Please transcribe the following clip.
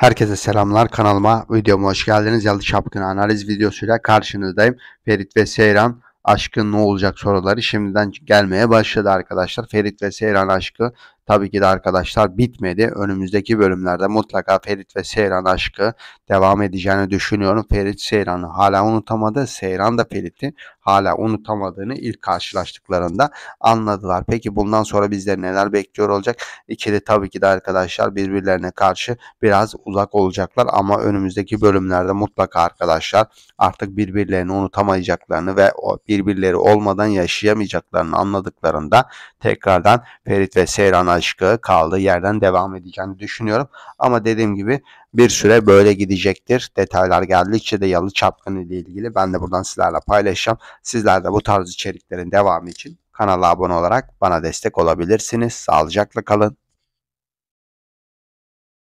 Herkese selamlar kanalıma videoma hoş geldiniz. Yalı Çapkın analiz videosuyla karşınızdayım. Ferit ve Seyran aşkın ne olacak soruları şimdiden gelmeye başladı arkadaşlar. Ferit ve Seyran aşkı Tabii ki de arkadaşlar bitmedi. Önümüzdeki bölümlerde mutlaka Ferit ve Seyran aşkı devam edeceğini düşünüyorum. Ferit Seyran'ı hala unutamadı. Seyran da Ferit'i hala unutamadığını ilk karşılaştıklarında anladılar. Peki bundan sonra bizleri neler bekliyor olacak? İkili tabii ki de arkadaşlar birbirlerine karşı biraz uzak olacaklar ama önümüzdeki bölümlerde mutlaka arkadaşlar artık birbirlerini unutamayacaklarını ve birbirleri olmadan yaşayamayacaklarını anladıklarında tekrardan Ferit ve Seyran aşkı aşkı kaldığı yerden devam edeceğini düşünüyorum. Ama dediğim gibi bir süre böyle gidecektir. Detaylar geldikçe de Yalı çapkını ile ilgili ben de buradan sizlerle paylaşacağım. Sizler de bu tarz içeriklerin devamı için kanala abone olarak bana destek olabilirsiniz. Sağlıcakla kalın.